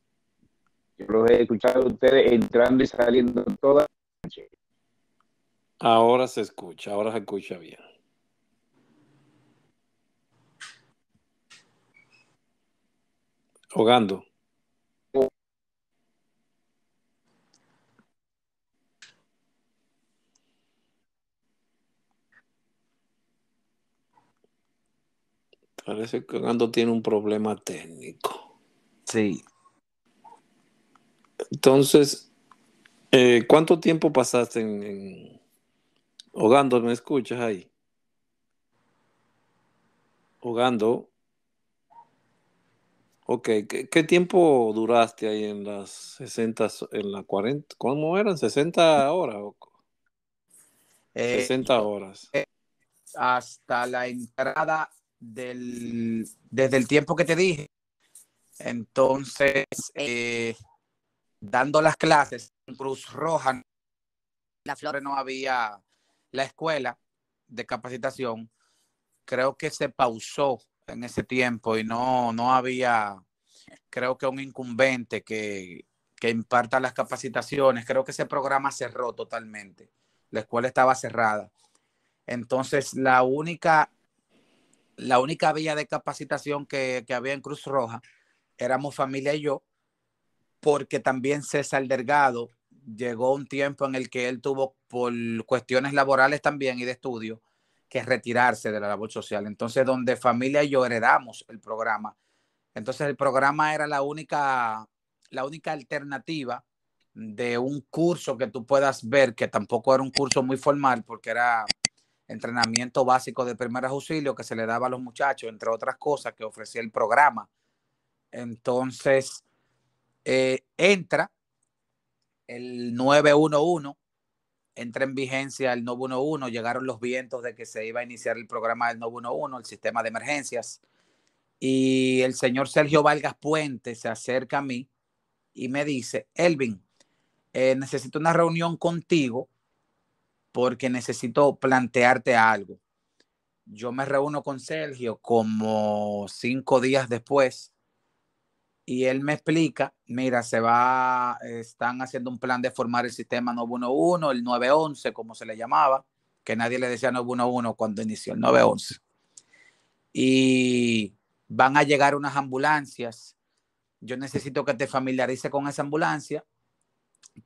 Yo los he escuchado a ustedes entrando y saliendo toda la noche. Ahora se escucha, ahora se escucha bien. Hogando. Parece que Gando tiene un problema técnico. Sí. Entonces, eh, ¿cuánto tiempo pasaste en, en... ¿me escuchas ahí? Ogando. Ok, ¿Qué, tiempo duraste ahí en las 60, en la 40, cómo eran? ¿60 eh, horas? Eh, 60 horas. Hasta la entrada del, desde el tiempo que te dije. Entonces, eh, dando las clases en Cruz Roja, la flores no había la escuela de capacitación. Creo que se pausó en ese tiempo y no, no había, creo que un incumbente que, que imparta las capacitaciones. Creo que ese programa cerró totalmente. La escuela estaba cerrada. Entonces, la única, la única vía de capacitación que, que había en Cruz Roja éramos familia y yo, porque también César Delgado llegó un tiempo en el que él tuvo, por cuestiones laborales también y de estudio, que retirarse de la labor social. Entonces, donde familia y yo heredamos el programa. Entonces, el programa era la única, la única alternativa de un curso que tú puedas ver, que tampoco era un curso muy formal, porque era entrenamiento básico de primer auxilio que se le daba a los muchachos, entre otras cosas que ofrecía el programa. Entonces, eh, entra el 911 entra en vigencia el 911, llegaron los vientos de que se iba a iniciar el programa del 911, el sistema de emergencias, y el señor Sergio Valgas Puente se acerca a mí y me dice, Elvin, eh, necesito una reunión contigo porque necesito plantearte algo. Yo me reúno con Sergio como cinco días después y él me explica, mira, se va, están haciendo un plan de formar el sistema 911, el 911, como se le llamaba, que nadie le decía 911 cuando inició el 911. Y van a llegar unas ambulancias. Yo necesito que te familiarices con esa ambulancia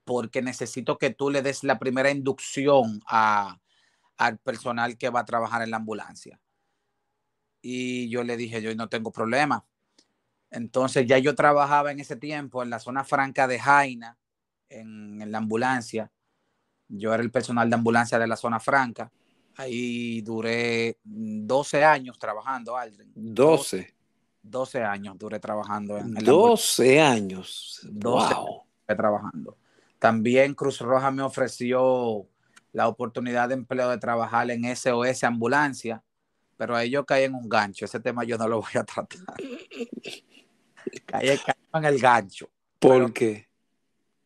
porque necesito que tú le des la primera inducción al personal que va a trabajar en la ambulancia. Y yo le dije, yo no tengo problema, entonces ya yo trabajaba en ese tiempo en la zona franca de Jaina, en, la ambulancia. Yo era el personal de ambulancia de la zona franca. Ahí duré 12 mm, años trabajando, Aldrin. 12. 12 años duré trabajando en la 12 años. 12 años trabajando. También Cruz Roja me ofreció la oportunidad de empleo de trabajar en SOS Ambulancia, pero ahí yo caí en un gancho. Ese tema yo no lo voy a tratar. Calle en el gancho. ¿Por qué?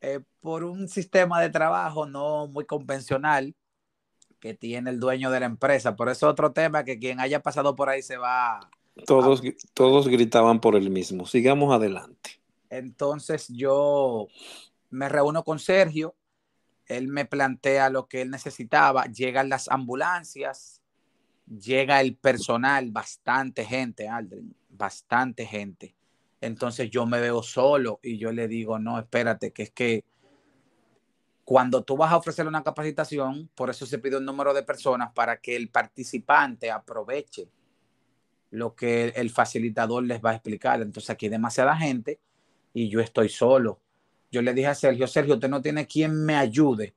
Eh, por un sistema de trabajo no muy convencional que tiene el dueño de la empresa. Por eso otro tema que quien haya pasado por ahí se va. Todos, todos gritaban por el mismo. Sigamos adelante. Entonces yo me reúno con Sergio, él me plantea lo que él necesitaba, llegan las ambulancias, llega el personal, bastante gente, Aldrin, bastante gente. Entonces yo me veo solo y yo le digo, no, espérate, que es que cuando tú vas a ofrecer una capacitación, por eso se pide un número de personas para que el participante aproveche lo que el facilitador les va a explicar. Entonces aquí hay demasiada gente y yo estoy solo. Yo le dije a Sergio, Sergio, usted no tiene quien me ayude.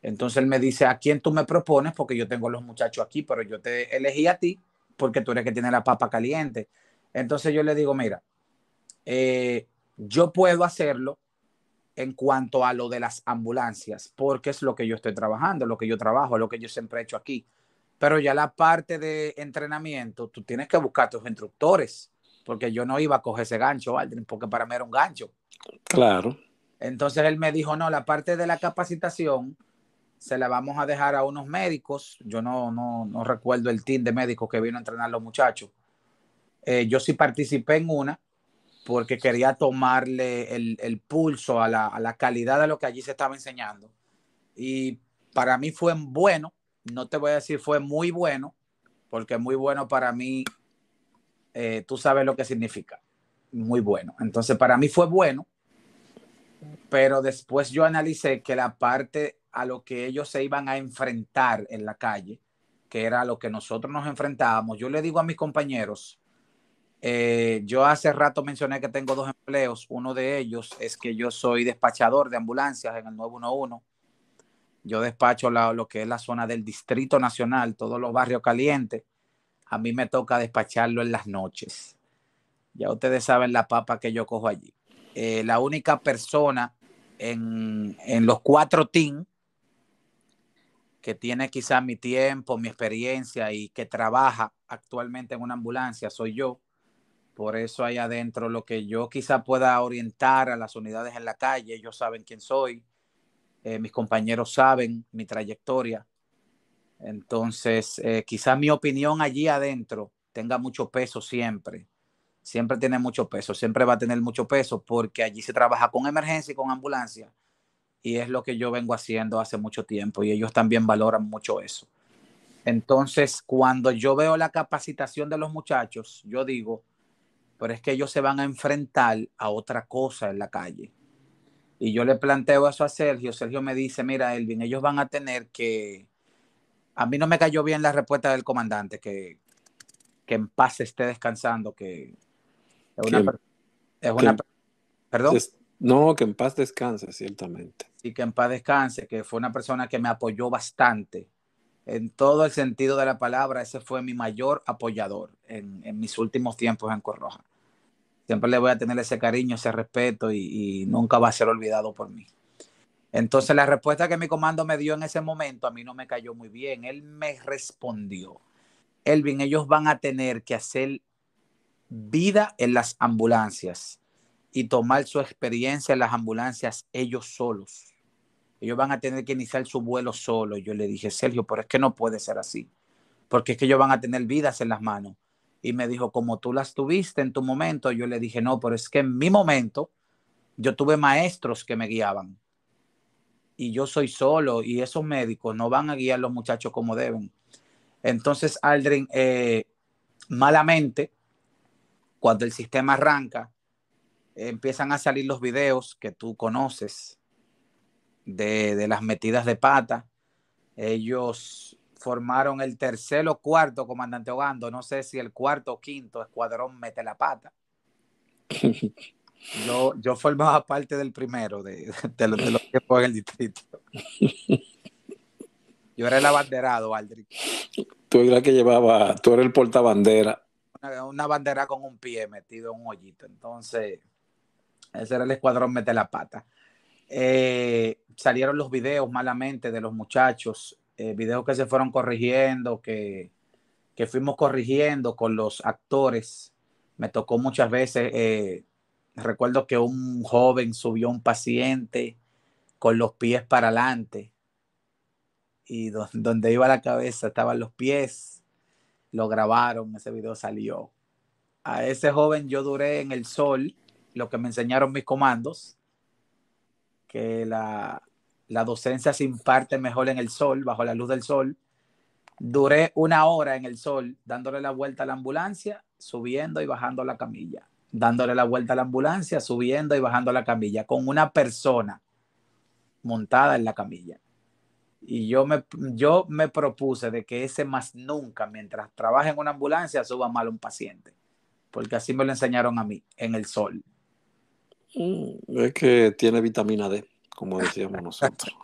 Entonces él me dice, ¿a quién tú me propones? Porque yo tengo los muchachos aquí, pero yo te elegí a ti porque tú eres que tiene la papa caliente. Entonces yo le digo, mira, eh, yo puedo hacerlo en cuanto a lo de las ambulancias, porque es lo que yo estoy trabajando, lo que yo trabajo, lo que yo siempre he hecho aquí. Pero ya la parte de entrenamiento, tú tienes que buscar a tus instructores, porque yo no iba a coger ese gancho, Aldrin, porque para mí era un gancho. Claro. Entonces él me dijo, no, la parte de la capacitación se la vamos a dejar a unos médicos. Yo no, no, no recuerdo el team de médicos que vino a entrenar a los muchachos. Eh, yo sí participé en una, porque quería tomarle el, pulso a la, calidad de lo que allí se estaba enseñando. Y para mí fue bueno, no te voy a decir fue muy bueno, porque muy bueno para mí, eh, tú sabes lo que significa, muy bueno. Entonces para mí fue bueno, pero después yo analicé que la parte a lo que ellos se iban a enfrentar en la calle, que era lo que nosotros nos enfrentábamos, yo le digo a mis compañeros, eh, yo hace rato mencioné que tengo dos empleos. Uno de ellos es que yo soy despachador de ambulancias en el 911. Yo despacho lo que es la zona del Distrito Nacional, todos los barrios calientes. A mí me toca despacharlo en las noches. Ya ustedes saben la papa que yo cojo allí. Eh, la única persona en, los cuatro team que tiene quizás mi tiempo, mi experiencia y que trabaja actualmente en una ambulancia soy yo. Por eso ahí adentro lo que yo quizá pueda orientar a las unidades en la calle, ellos saben quién soy, eh, mis compañeros saben mi trayectoria. Entonces, eh, quizá mi opinión allí adentro tenga mucho peso siempre. Siempre tiene mucho peso, siempre va a tener mucho peso porque allí se trabaja con emergencia y con ambulancia. Y es lo que yo vengo haciendo hace mucho tiempo y ellos también valoran mucho eso. Entonces, cuando yo veo la capacitación de los muchachos, yo digo, pero es que ellos se van a enfrentar a otra cosa en la calle. Y yo le planteo eso a Sergio, Sergio me dice, mira, Elvin, ellos van a tener que... A mí no me cayó bien la respuesta del comandante, que, que en paz esté descansando, que es una... perdón. no, que en paz descanse, ciertamente. Y que en paz descanse, que fue una persona que me apoyó bastante en todo el sentido de la palabra, ese fue mi mayor apoyador en, en mis últimos tiempos en Corroja siempre le voy a tener ese cariño, ese respeto y, nunca va a ser olvidado por mí. Entonces la respuesta que mi comando me dio en ese momento a mí no me cayó muy bien. Él me respondió, Elvin, ellos van a tener que hacer vida en las ambulancias y tomar su experiencia en las ambulancias ellos solos. Ellos van a tener que iniciar su vuelo solo. Yo le dije, Sergio, pero es que no puede ser así, porque es que ellos van a tener vidas en las manos y me dijo, como tú las tuviste en tu momento, yo le dije, no, pero es que en mi momento yo tuve maestros que me guiaban y yo soy solo y esos médicos no van a guiar a los muchachos como deben. Entonces, Aldrin, eh, malamente, cuando el sistema arranca, empiezan a salir los videos que tú conoces de, de las metidas de pata. Ellos formaron el tercer o cuarto comandante Ogando, no sé si el cuarto o quinto escuadrón mete la pata. Yo, yo formaba parte del primero de, los, que fue en el distrito. Yo era el abanderado, Aldrich. Tú eras el que llevaba, tú eres el portabandera. Una, bandera con un pie metido en un hoyito. Entonces, ese era el escuadrón mete la pata. Eh, salieron los videos malamente de los muchachos eh, videos que se fueron corrigiendo, que, que, fuimos corrigiendo con los actores. Me tocó muchas veces, eh, recuerdo que un joven subió un paciente con los pies para adelante y donde iba la cabeza estaban los pies. Lo grabaron, ese video salió. A ese joven yo duré en el sol, lo que me enseñaron mis comandos, que la, la docencia se imparte mejor en el sol, bajo la luz del sol. Duré una hora en el sol dándole la vuelta a la ambulancia, subiendo y bajando la camilla. Dándole la vuelta a la ambulancia, subiendo y bajando la camilla, con una persona montada en la camilla. Y yo me, yo me propuse de que ese más nunca, mientras trabaje en una ambulancia, suba mal un paciente. Porque así me lo enseñaron a mí, en el sol. Mm. Es que tiene vitamina D como decíamos nosotros.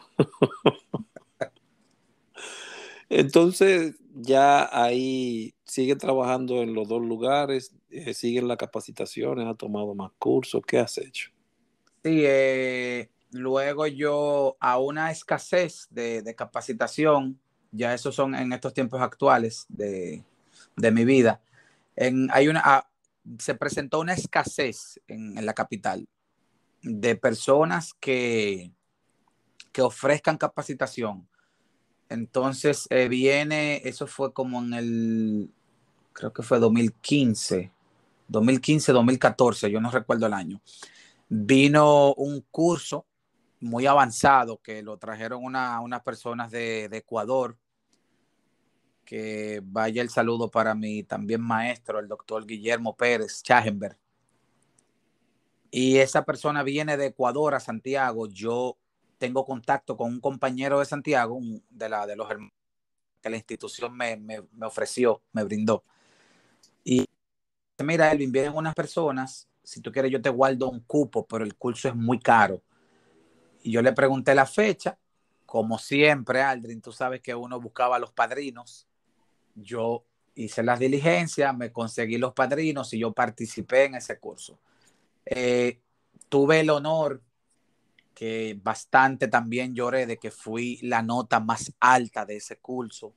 Entonces, ya ahí sigue trabajando en los dos lugares, eh, ¿Sigue en las capacitaciones, ha tomado más cursos, ¿qué has hecho? Sí, eh, luego yo a una escasez de, capacitación, ya esos son en estos tiempos actuales de, mi vida, hay una, ah, se presentó una escasez en la capital de personas que, que ofrezcan capacitación. Entonces eh, viene, eso fue como en el, creo que fue 2015, 2015, 2014, yo no recuerdo el año. Vino un curso muy avanzado que lo trajeron unas personas de, de, Ecuador. Que vaya el saludo para mí, también maestro, el doctor Guillermo Pérez Chagenberg y esa persona viene de Ecuador a Santiago, yo tengo contacto con un compañero de Santiago, de, la, de los hermanos que la institución me, me, ofreció, me brindó. Y mira, Elvin, vienen unas personas, si tú quieres yo te guardo un cupo, pero el curso es muy caro. Y yo le pregunté la fecha, como siempre, Aldrin, tú sabes que uno buscaba a los padrinos. Yo hice las diligencias, me conseguí los padrinos y yo participé en ese curso. Eh, tuve el honor, que bastante también lloré, de que fui la nota más alta de ese curso.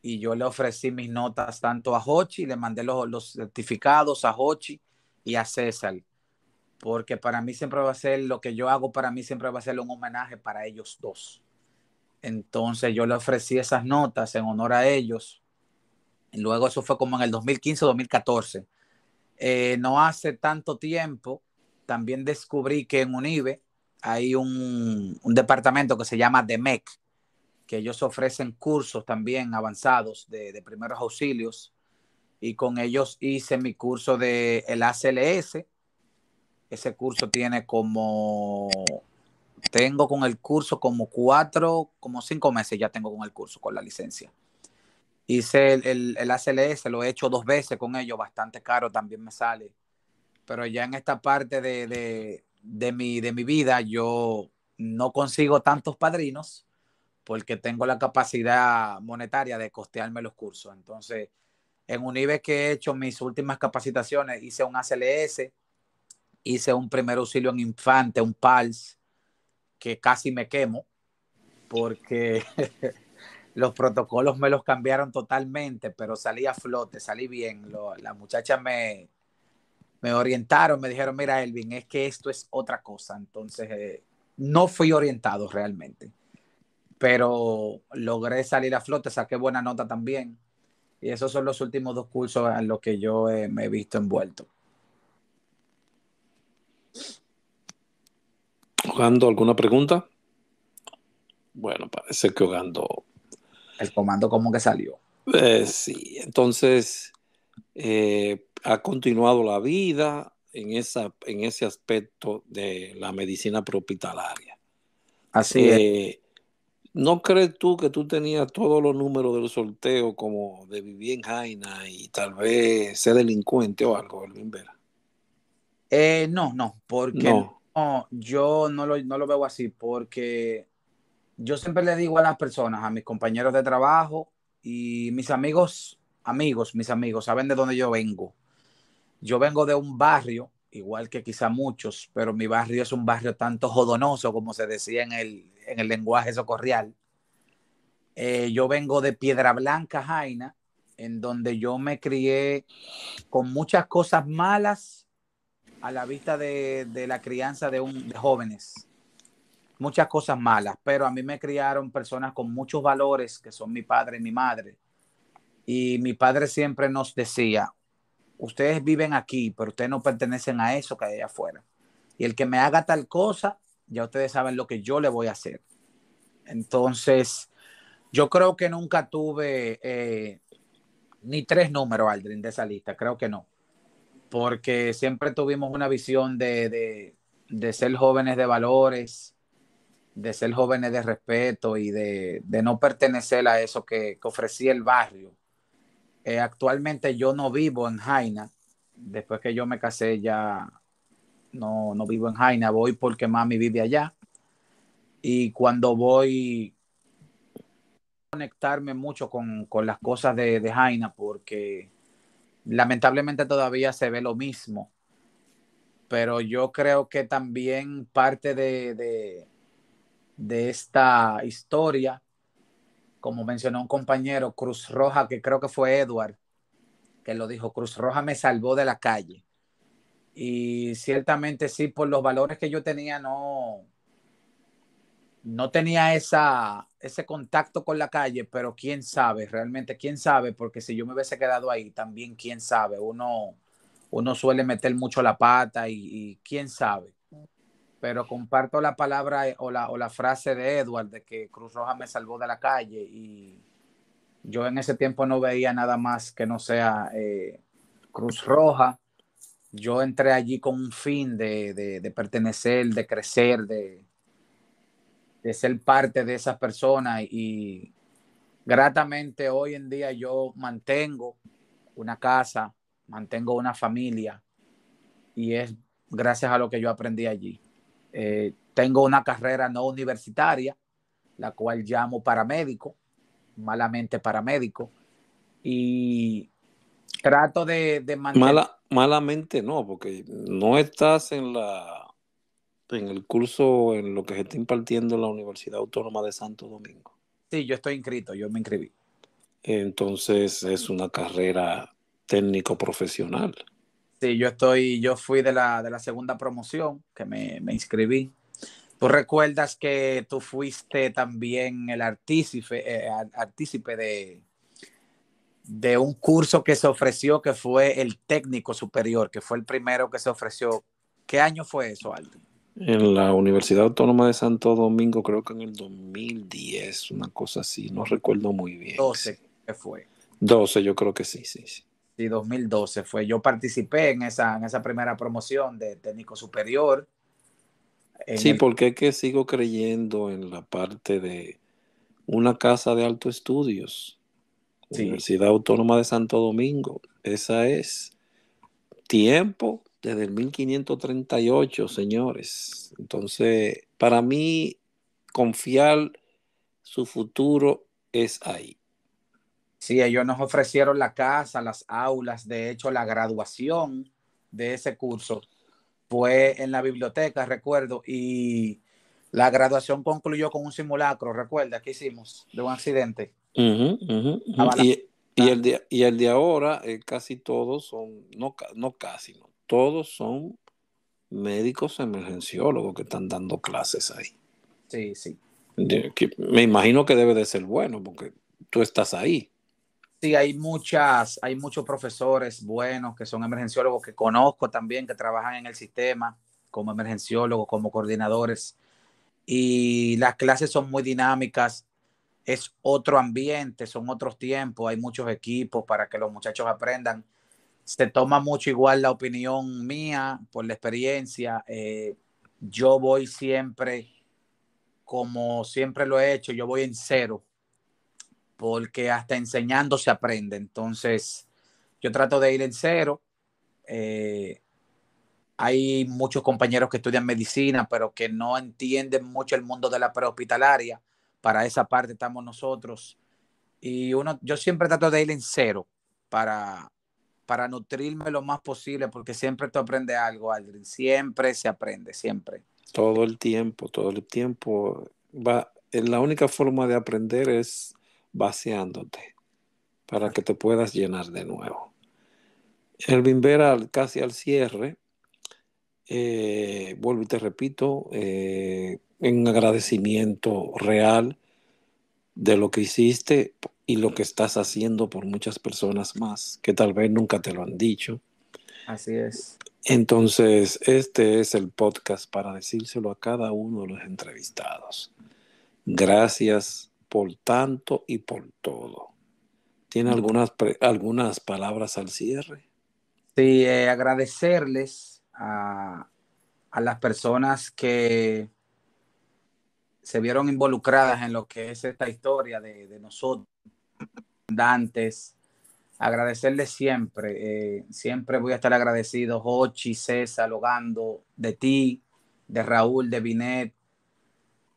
Y yo le ofrecí mis notas tanto a Hochi, le mandé los, los certificados a Hochi y a César, porque para mí siempre va a ser, lo que yo hago para mí siempre va a ser un homenaje para ellos dos. Entonces yo le ofrecí esas notas en honor a ellos. Y luego eso fue como en el 2015, 2014 eh, no hace tanto tiempo también descubrí que en UNIVE hay un, departamento que se llama DEMEC, que ellos ofrecen cursos también avanzados de, primeros auxilios y con ellos hice mi curso de el ACLS. Ese curso tiene como, tengo con el curso como cuatro, como cinco meses ya tengo con el curso, con la licencia. Hice el, el, ACLS, lo he hecho dos veces con ellos, bastante caro también me sale. Pero ya en esta parte de, de, de, mi, de mi vida, yo no consigo tantos padrinos porque tengo la capacidad monetaria de costearme los cursos. Entonces, en Unive que he hecho mis últimas capacitaciones, hice un ACLS, hice un primer auxilio en infante, un PALS, que casi me quemo porque... los protocolos me los cambiaron totalmente, pero salí a flote, salí bien. Las la muchacha me, me orientaron, me dijeron, mira, Elvin, es que esto es otra cosa. Entonces, eh, no fui orientado realmente, pero logré salir a flote, saqué buena nota también. Y esos son los últimos dos cursos en los que yo eh, me he visto envuelto. Jugando ¿alguna pregunta? Bueno, parece que Ogando el comando como que salió. Eh, sí, entonces eh, ha continuado la vida en, esa, en ese aspecto de la medicina propitalaria. Así es. Eh, ¿No crees tú que tú tenías todos los números del sorteo como de vivir en Jaina y tal vez ser delincuente o algo, Elvin Vera? no, no, porque yo no no lo veo así, porque yo siempre le digo a las personas, a mis compañeros de trabajo y mis amigos, amigos, mis amigos, saben de dónde yo vengo. Yo vengo de un barrio, igual que quizá muchos, pero mi barrio es un barrio tanto jodonoso, como se decía en el, lenguaje socorrial. Eh, yo vengo de Piedra Blanca, Jaina, en donde yo me crié con muchas cosas malas a la vista de, de la crianza de, un, de jóvenes muchas cosas malas, pero a mí me criaron personas con muchos valores, que son mi padre y mi madre. Y mi padre siempre nos decía, ustedes viven aquí, pero ustedes no pertenecen a eso que hay allá afuera. Y el que me haga tal cosa, ya ustedes saben lo que yo le voy a hacer. Entonces, yo creo que nunca tuve eh, ni tres números, Aldrin, de esa lista, creo que no. Porque siempre tuvimos una visión de, de ser jóvenes de valores, de ser jóvenes de respeto y de, no pertenecer a eso que, ofrecía el barrio. Eh, actualmente yo no vivo en Jaina. Después que yo me casé ya no, vivo en Jaina. Voy porque mami vive allá. Y cuando voy conectarme mucho con, las cosas de, Jaina porque lamentablemente todavía se ve lo mismo. Pero yo creo que también parte de de esta historia. Como mencionó un compañero, Cruz Roja, que creo que fue Edward, que lo dijo, Cruz Roja me salvó de la calle. Y ciertamente sí, por los valores que yo tenía, no, no tenía esa, ese contacto con la calle, pero quién sabe, realmente quién sabe, porque si yo me hubiese quedado ahí, también quién sabe, uno, uno suele meter mucho la pata y quién sabe pero comparto la palabra eh, o la, o la frase de Edward de que Cruz Roja me salvó de la calle y yo en ese tiempo no veía nada más que no sea eh, Cruz Roja. Yo entré allí con un fin de, de pertenecer, de crecer, de, de ser parte de esas personas y gratamente hoy en día yo mantengo una casa, mantengo una familia y es gracias a lo que yo aprendí allí. Eh, tengo una carrera no universitaria, la cual llamo paramédico, malamente paramédico, y trato de, malamente no, porque no estás en la en el curso, en lo que se está impartiendo en la Universidad Autónoma de Santo Domingo. Sí, yo estoy inscrito, yo me inscribí. Entonces es una carrera técnico profesional. Sí, yo estoy, yo fui de la, de la segunda promoción que me, inscribí. Tú recuerdas que tú fuiste también el eh, artícipe, de, de un curso que se ofreció que fue el técnico superior, que fue el primero que se ofreció. ¿Qué año fue eso, Aldo? En la Universidad Autónoma de Santo Domingo, creo que en el 2010, una cosa así, no recuerdo muy bien. 12 que fue. 12, yo creo que sí, sí, sí. 2012 fue. Yo participé en esa, en esa primera promoción de técnico superior. Sí, porque es que sigo creyendo en la parte de una casa de alto estudios, Universidad Autónoma de Santo Domingo. Esa es tiempo desde el 1538, señores. Entonces, para mí, confiar su futuro es ahí. Sí, ellos nos ofrecieron la casa, las aulas, de hecho la graduación de ese curso fue en la biblioteca, recuerdo, y la graduación concluyó con un simulacro, recuerda, que hicimos de un accidente. Y, ah. el de, y el ahora, eh, casi todos son, no, casi, no, todos son médicos emergenciólogos que están dando clases ahí. Sí, sí. Me imagino que debe de ser bueno porque tú estás ahí. Sí, hay muchas, hay muchos profesores buenos que son emergenciólogos que conozco también, que trabajan en el sistema como emergenciólogos, como coordinadores. Y las clases son muy dinámicas, es otro ambiente, son otros tiempos, hay muchos equipos para que los muchachos aprendan. Se toma mucho igual la opinión mía por la experiencia. Eh, yo voy siempre, como siempre lo he hecho, yo voy en cero porque hasta enseñando se aprende. Entonces, yo trato de ir en cero. Eh, hay muchos compañeros que estudian medicina, pero que no entienden mucho el mundo de la prehospitalaria. Para esa parte estamos nosotros. Y uno, yo siempre trato de ir en cero para, para nutrirme lo más posible, porque siempre tú aprendes algo, Aldrin. Siempre se aprende, siempre. Todo el tiempo, todo el tiempo. Va, la única forma de aprender es vaciándote para que te puedas llenar de nuevo. El el al casi al cierre, eh, vuelvo y te repito, eh, en agradecimiento real de lo que hiciste y lo que estás haciendo por muchas personas más que tal vez nunca te lo han dicho. Así es. Entonces, este es el podcast para decírselo a cada uno de los entrevistados. Gracias por tanto y por todo. ¿Tiene algunas, algunas palabras al cierre? Sí, eh, agradecerles a, las personas que se vieron involucradas en lo que es esta historia de, nosotros, Dantes. Agradecerles siempre, eh, siempre voy a estar agradecido, Hochi, César, Logando, de ti, de Raúl, de Binet,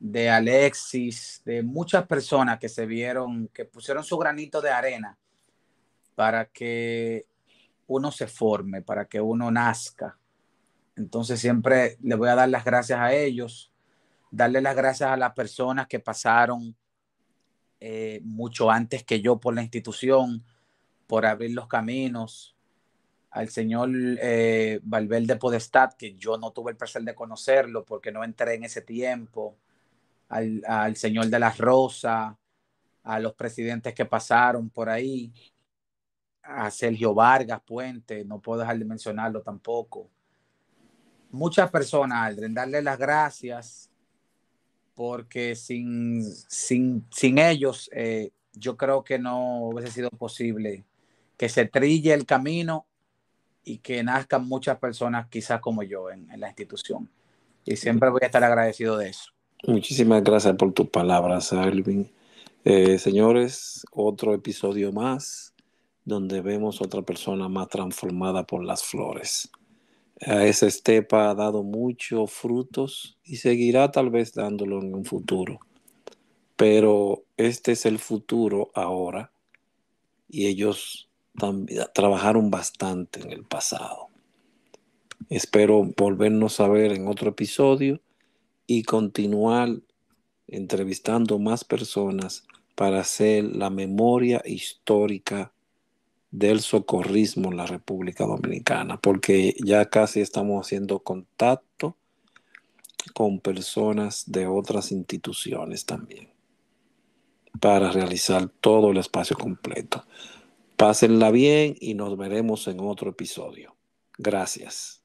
de Alexis, de muchas personas que se vieron, que pusieron su granito de arena para que uno se forme, para que uno nazca. Entonces siempre le voy a dar las gracias a ellos, darle las gracias a las personas que pasaron eh, mucho antes que yo por la institución, por abrir los caminos, al señor eh, Valverde Podestad, que yo no tuve el placer de conocerlo porque no entré en ese tiempo, al, señor de las rosas, a los presidentes que pasaron por ahí, a Sergio Vargas Puente, no puedo dejar de mencionarlo tampoco. Muchas personas, Aldrin, darle las gracias porque sin, sin, ellos eh, yo creo que no hubiese sido posible que se trille el camino y que nazcan muchas personas quizás como yo en la institución. Y siempre voy a estar agradecido de eso. Muchísimas gracias por tus palabras, Alvin. Eh, señores, otro episodio más donde vemos otra persona más transformada por las flores. A esa estepa ha dado muchos frutos y seguirá tal vez dándolo en un futuro. Pero este es el futuro ahora y ellos trabajaron bastante en el pasado. Espero volvernos a ver en otro episodio y continuar entrevistando más personas para hacer la memoria histórica del socorrismo en la República Dominicana, porque ya casi estamos haciendo contacto con personas de otras instituciones también, para realizar todo el espacio completo. Pásenla bien y nos veremos en otro episodio. Gracias.